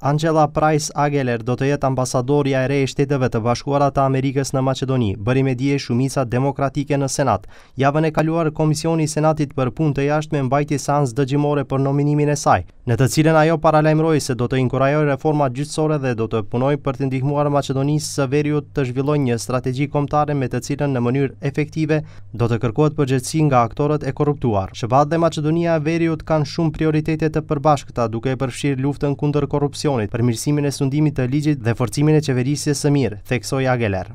Angela Price Ageler do të jetë ambasadorja e re e shteteve të bashkuarat të Amerikës në Macedoni, bëri me dje shumisa demokratike në Senat. Javën e kaluar, Komisioni Senatit për pun të jashtë me mbajti sans dëgjimore për nominimin e saj, në të cilën ajo paralajmëroj se do të inkurajoj reforma gjithësore dhe do të punoj për të ndihmuar Macedonisë së veriut të zhvilloj një strategji komtare me të cilën në mënyrë efektive do të kërkohet përgjëtsi nga aktorët e korruptuar. Shëbat dhe Macedonia veriut kanë shumë prioritetet të përbashkëta duke e përfshirë luftën kundër korupcion për përmirësimin e sundimit të ligjit dhe forcimin e qeverisjes së mirë, theksoi Ageler.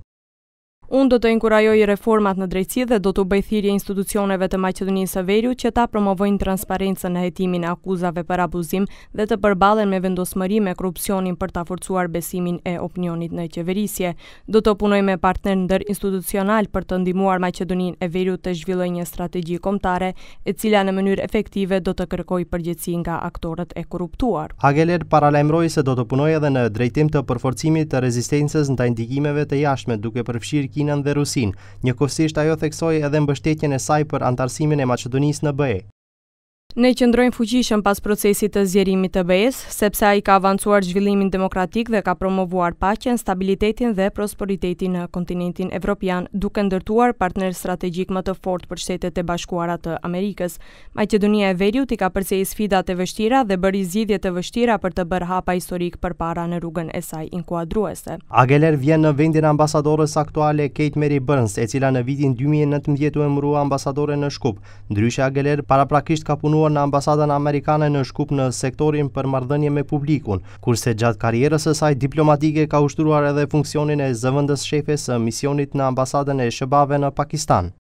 Unë do të inkurajoj reformat në drejtësi dhe do të bëjthirje institucioneve të Macedonisë së Veriu që ta promovojnë transparencën në hetimin e akuzave për abuzim dhe të përballen me vendosmëri me korrupsionin për ta forcuar besimin e opinionit në qeverisje. Do të punoj me partner ndër institucional për të ndihmuar Macedoninë e Veriut të zhvillojë një strategji kombëtare e cila në mënyrë efektive do të kërkojë përgjegjësi nga aktorët e korruptuar. Hageler paralajmëroi se do të punojë edhe në drejtim të përforcimit të rezistencës ndaj ndikimeve të jashtme duke përfshirë Kinën dhe Rusin. Njëkohësisht ajo theksoi edhe mbështetjen e saj për antarësimin e Maqedonisë në BE. Ne qëndrojmë fuqishëm pas procesit të zjerimit të bejës, sepse a i ka avancuar zhvillimin demokratik dhe ka promovuar pacjen, stabilitetin dhe prosperitetin në kontinentin evropian, duke ndërtuar partner strategjik më të fort për shtetet e bashkuarat të Amerikës. Majqedonia e Veriut i ka përse i sfidat e vështira dhe bëri zgjidhje të vështira për të bërë hapa historik për para në rrugën e saj inkuadruese. Ageler vjen në vendin ambasadores aktuale Kate Mary Burns, e cila në vitin 2019 u emrua ambasadore në Shkup. Ndryshe Ageler paraprakisht ka punuar punuar në ambasadën amerikane në shkup në sektorin për mardhënje me publikun, kurse gjatë karierës e saj diplomatike ka ushtruar edhe funksionin e zëvëndës shefe së misionit në ambasadën e shëbave në Pakistan.